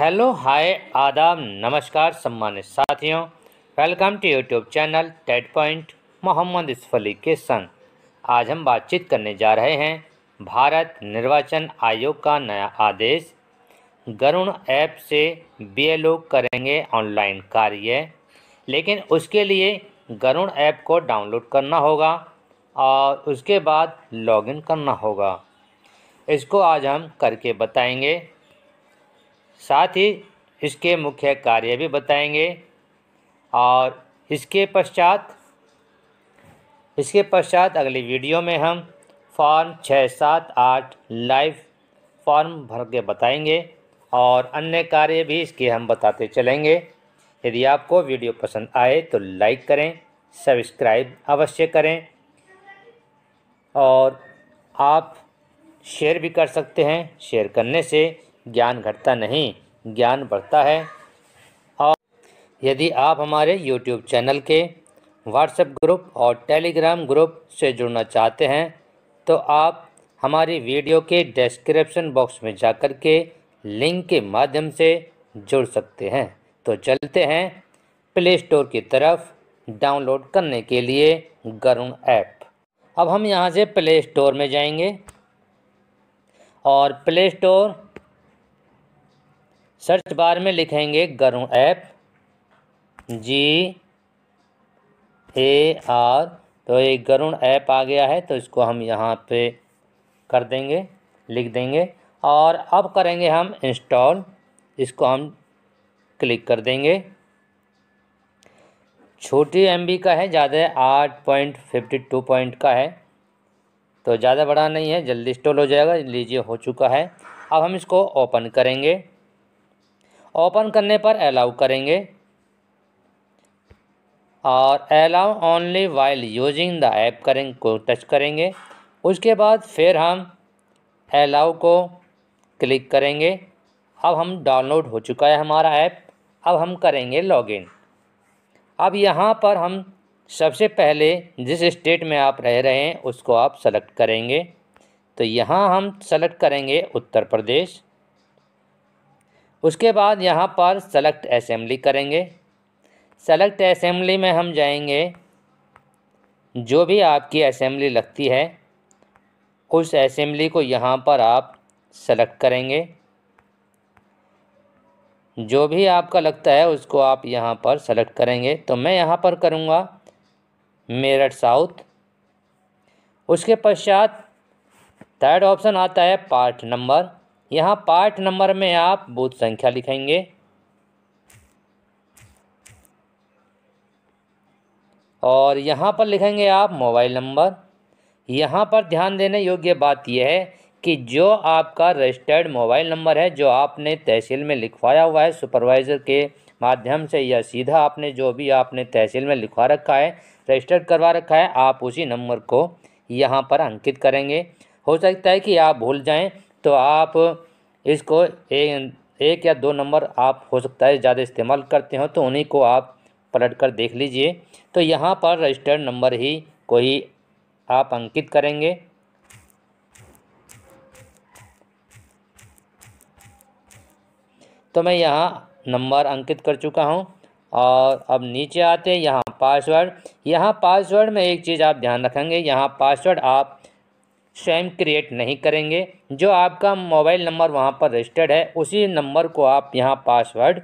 hello hi आदाब नमस्कार सम्मानित साथियों वेलकम टू यूट्यूब चैनल टेड पॉइंट मोहम्मद इसफली के संग आज हम बातचीत करने जा रहे हैं भारत निर्वाचन आयोग का नया आदेश गरुण ऐप से बीएलओ करेंगे ऑनलाइन कार्य लेकिन उसके लिए गरुण ऐप को डाउनलोड करना होगा और उसके बाद लॉगिन करना होगा इसको आज हम करके बताएंगे साथ ही इसके मुख्य कार्य भी बताएंगे और इसके पश्चात इसके पश्चात अगली वीडियो में हम फॉर्म छः सात आठ लाइव फॉर्म भर के बताएंगे और अन्य कार्य भी इसके हम बताते चलेंगे यदि आपको वीडियो पसंद आए तो लाइक करें सब्सक्राइब अवश्य करें और आप शेयर भी कर सकते हैं शेयर करने से ज्ञान घटता नहीं ज्ञान बढ़ता है और यदि आप हमारे यूट्यूब चैनल के व्हाट्सएप ग्रुप और टेलीग्राम ग्रुप से जुड़ना चाहते हैं तो आप हमारी वीडियो के डिस्क्रिप्शन बॉक्स में जाकर के लिंक के माध्यम से जुड़ सकते हैं तो चलते हैं प्ले स्टोर की तरफ डाउनलोड करने के लिए गरुण ऐप अब हम यहाँ से प्ले स्टोर में जाएंगे और प्ले स्टोर सर्च बार में लिखेंगे Garuda app G A R तो ये गरुण ऐप आ गया है तो इसको हम यहाँ पे कर देंगे लिख देंगे और अब करेंगे हम इंस्टॉल इसको हम क्लिक कर देंगे छोटी एम का है ज़्यादा आठ पॉइंट फिफ्टी टू पॉइंट का है तो ज़्यादा बड़ा नहीं है जल्दी इंस्टॉल हो जाएगा लीजिए हो चुका है अब हम इसको ओपन करेंगे ओपन करने पर अलाउ करेंगे और allow only while using the app करें को टच करेंगे उसके बाद फिर हम अलाउ को क्लिक करेंगे अब हम डाउनलोड हो चुका है हमारा ऐप अब हम करेंगे लॉगिन अब यहाँ पर हम सबसे पहले जिस स्टेट में आप रह रहे हैं उसको आप सेलेक्ट करेंगे तो यहाँ हम सेलेक्ट करेंगे उत्तर प्रदेश उसके बाद यहाँ पर सेलेक्ट असेंबली करेंगे सेलेक्ट असेंबली में हम जाएंगे जो भी आपकी असेंबली लगती है उस असेंबली को यहाँ पर आप सेलेक्ट करेंगे जो भी आपका लगता है उसको आप यहाँ पर सेलेक्ट करेंगे तो मैं यहाँ पर करूँगा मेरठ साउथ उसके पश्चात थर्ड ऑप्शन आता है पार्ट नंबर यहाँ पार्ट नंबर में आप बोध संख्या लिखेंगे और यहाँ पर लिखेंगे आप मोबाइल नंबर यहाँ पर ध्यान देने योग्य बात यह है कि जो आपका रजिस्टर्ड मोबाइल नंबर है जो आपने तहसील में लिखवाया हुआ है सुपरवाइज़र के माध्यम से या सीधा आपने जो भी आपने तहसील में लिखवा रखा है रजिस्टर्ड करवा रखा है आप उसी नंबर को यहाँ पर अंकित करेंगे हो सकता है कि आप भूल जाएँ तो आप इसको एक एक या दो नंबर आप हो सकता है ज़्यादा इस्तेमाल करते हो तो उन्हीं को आप पलट कर देख लीजिए तो यहाँ पर रजिस्टर्ड नंबर ही कोई आप अंकित करेंगे तो मैं यहाँ नंबर अंकित कर चुका हूँ और अब नीचे आते हैं यहाँ पासवर्ड यहाँ पासवर्ड में एक चीज़ आप ध्यान रखेंगे यहाँ पासवर्ड आप स्वयं क्रिएट नहीं करेंगे जो आपका मोबाइल नंबर वहाँ पर रजिस्टर्ड है उसी नंबर को आप यहाँ पासवर्ड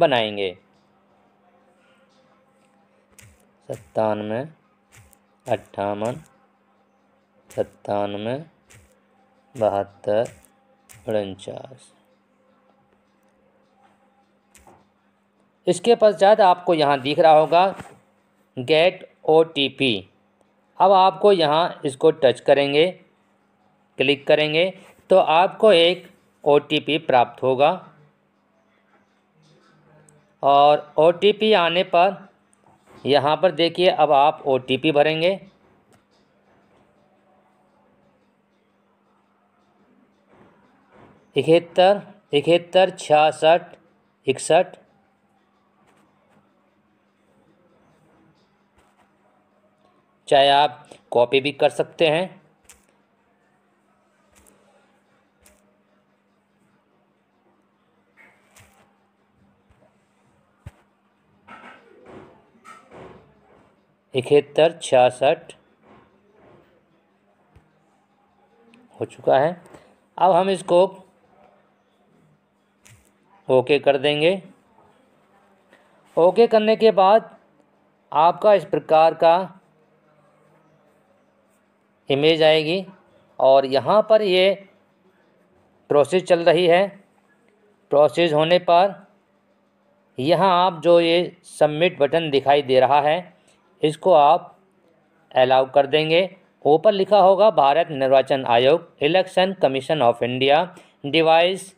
बनाएंगे सत्तानवे अट्ठावन सत्तानवे बहत्तर उनचास इसके पश्चात आपको यहाँ दिख रहा होगा गेट ओ टी पी अब आपको यहाँ इसको टच करेंगे क्लिक करेंगे तो आपको एक ओ प्राप्त होगा और ओ आने पर यहाँ पर देखिए अब आप ओ भरेंगे इकहत्तर इकहत्तर छियासठ इकसठ चाहे आप कॉपी भी कर सकते हैं इकहत्तर छियासठ हो चुका है अब हम इसको ओके कर देंगे ओके करने के बाद आपका इस प्रकार का इमेज आएगी और यहाँ पर ये प्रोसेस चल रही है प्रोसेस होने पर यहाँ आप जो ये सबमिट बटन दिखाई दे रहा है इसको आप अलाउ कर देंगे ऊपर लिखा होगा भारत निर्वाचन आयोग election commission of India device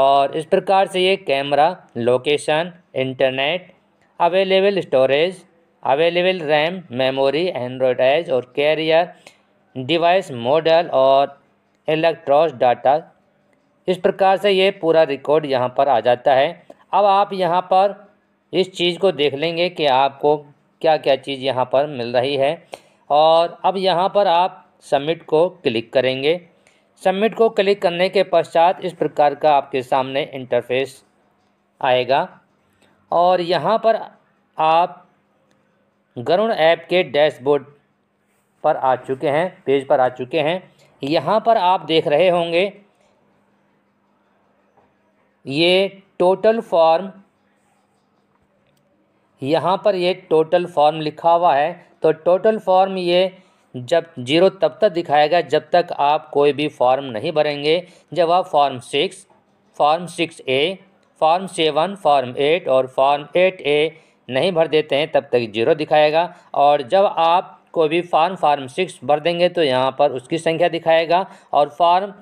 और इस प्रकार से ये camera location internet available storage available RAM memory Android age और कैरियर डिवाइस मॉडल और इलेक्ट्रॉस डाटा इस प्रकार से ये पूरा रिकॉर्ड यहाँ पर आ जाता है अब आप यहाँ पर इस चीज़ को देख लेंगे कि आपको क्या क्या चीज़ यहाँ पर मिल रही है और अब यहाँ पर आप सबमिट को क्लिक करेंगे सबमिट को क्लिक करने के पश्चात इस प्रकार का आपके सामने इंटरफेस आएगा और यहाँ पर आप गरुण ऐप के डैशबोर्ड पर आ चुके हैं पेज पर आ चुके हैं यहाँ पर आप देख रहे होंगे ये टोटल फॉर्म यहाँ पर ये टोटल फॉर्म लिखा हुआ है तो टोटल फॉर्म ये जब जीरो तब तक दिखाएगा जब तक आप कोई भी फॉर्म नहीं भरेंगे जब आप form six form six A form seven form eight और फॉर्म एट ए नहीं भर देते हैं तब तक जीरो दिखाएगा और जब आप कोई भी फॉर्म फार्म सिक्स भर देंगे तो यहाँ पर उसकी संख्या दिखाएगा और फॉर्म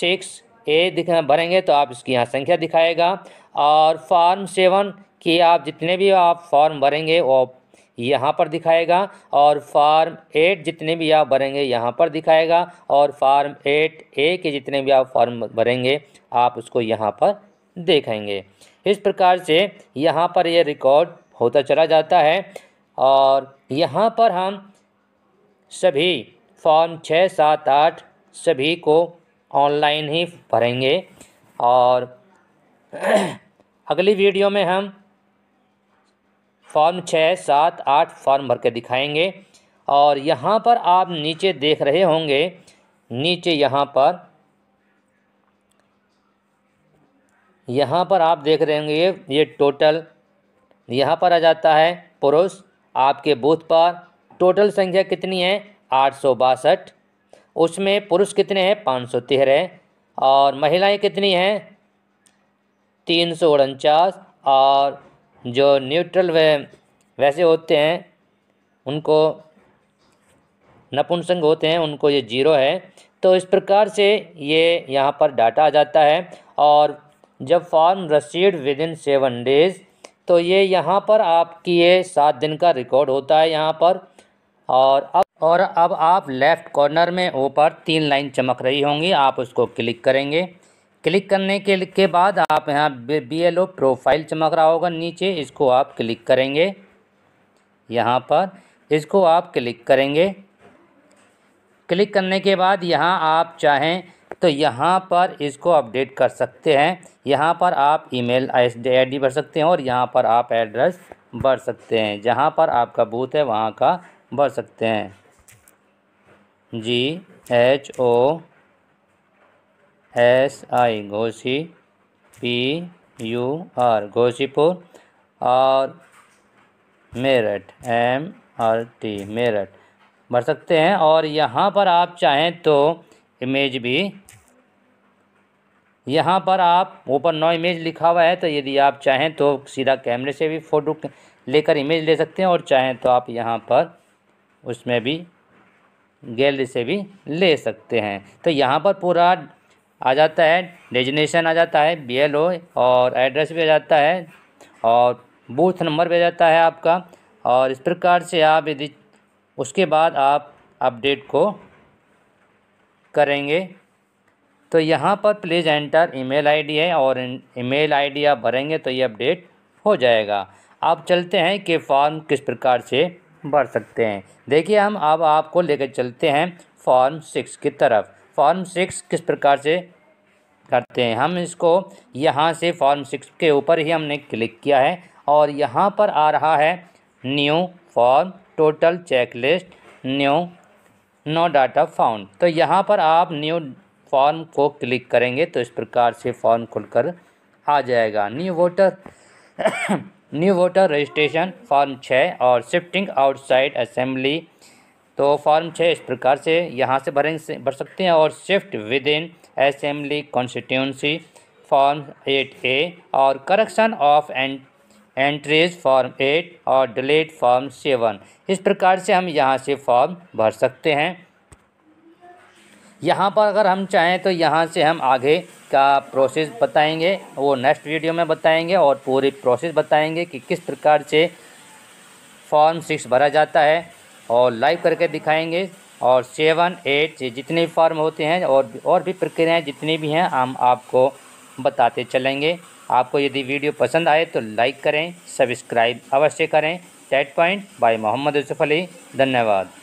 सिक्स ए दिखा भरेंगे तो आप इसकी यहाँ संख्या दिखाएगा और फॉर्म सेवन कि आप जितने भी आप फॉर्म भरेंगे वो यहाँ पर दिखाएगा और फार्म एट जितने भी आप भरेंगे यहाँ पर दिखाएगा और फार्म एट ए के जितने भी आप फॉर्म भरेंगे आप उसको यहाँ पर देखेंगे इस प्रकार से यहाँ पर यह रिकॉर्ड होता चला जाता है और यहाँ पर हम सभी फॉर्म छः सात आठ सभी को ऑनलाइन ही भरेंगे और अगली वीडियो में हम फॉर्म छः सात आठ फॉर्म भर के दिखाएंगे और यहाँ पर आप नीचे देख रहे होंगे नीचे यहाँ पर यहाँ पर आप देख रहे होंगे ये टोटल यहाँ पर आ जाता है पुरुष आपके बूथ पर टोटल संख्या कितनी है आठ सौ बासठ उसमें पुरुष कितने हैं पाँच सौ तेरह और महिलाएँ कितनी हैं तीन सौ उनचास और जो न्यूट्रल वे वैसे होते हैं उनको नपुंसक होते हैं उनको ये जीरो है तो इस प्रकार से ये यहाँ पर डाटा आ जाता है और जब फॉर्म रसीड विद इन सेवन डेज तो ये यहाँ पर आपकी ये सात दिन का रिकॉर्ड होता है यहाँ पर और अब और अब आप लेफ़्ट कॉर्नर में ऊपर तीन लाइन चमक रही होंगी आप उसको क्लिक करेंगे क्लिक करने के के बाद आप यहाँ बी एल ओ प्रोफाइल चमक रहा होगा नीचे इसको आप क्लिक करेंगे यहाँ पर इसको आप क्लिक करेंगे क्लिक करने के बाद यहाँ आप चाहें तो यहाँ पर इसको अपडेट कर सकते हैं यहाँ पर आप ईमेल आईडी भर सकते हैं और यहाँ पर आप एड्रेस भर सकते हैं जहाँ पर आपका बूथ है वहाँ का भर सकते हैं G H O S I Ghosi P U R Ghosipur और Meerut M R T Meerut भर सकते हैं और यहाँ पर आप चाहें तो इमेज भी यहाँ पर आप ऊपर नौ इमेज लिखा हुआ है तो यदि आप चाहें तो सीधा कैमरे से भी फ़ोटो लेकर इमेज ले सकते हैं और चाहें तो आप यहाँ पर उसमें भी गैलरी से भी ले सकते हैं तो यहाँ पर पूरा आ जाता है डेजिनेशन आ जाता है बी और एड्रेस भी आ जाता है और बूथ नंबर भी आ जाता है आपका और इस प्रकार से आप यदि उसके बाद आप अपडेट को करेंगे तो यहाँ पर प्लीज़ एंटर ईमेल आईडी है और ईमेल आईडी आप भरेंगे तो ये अपडेट हो जाएगा आप चलते हैं कि फॉर्म किस प्रकार से भर सकते हैं देखिए हम अब आपको लेकर चलते हैं फॉर्म सिक्स की तरफ फॉर्म सिक्स किस प्रकार से करते हैं हम इसको यहाँ से फॉर्म सिक्स के ऊपर ही हमने क्लिक किया है और यहाँ पर आ रहा है new form total checklist new no data found तो यहाँ पर आप न्यू फॉर्म को क्लिक करेंगे तो इस प्रकार से फॉर्म खुलकर आ जाएगा new voter new voter registration form छः और शिफ्टिंग आउटसाइड असेंबली तो फॉर्म छः इस प्रकार से यहाँ से भरें भर सकते हैं और shift within constituency form eight A और correction of ent entries form eight और डिलीट फॉर्म सेवन इस प्रकार से हम यहाँ से फॉर्म भर सकते हैं यहाँ पर अगर हम चाहें तो यहाँ से हम आगे का प्रोसेस बताएंगे वो नेक्स्ट वीडियो में बताएंगे और पूरी प्रोसेस बताएंगे कि किस प्रकार से फॉर्म सिक्स भरा जाता है और लाइव करके दिखाएंगे और सेवन एट जितने फॉर्म होते हैं और और भी प्रक्रियाएँ जितनी भी हैं हम आपको बताते चलेंगे आपको यदि वीडियो पसंद आए तो लाइक करें सब्सक्राइब अवश्य करें set point by Mohammad Yusuf Ali धन्यवाद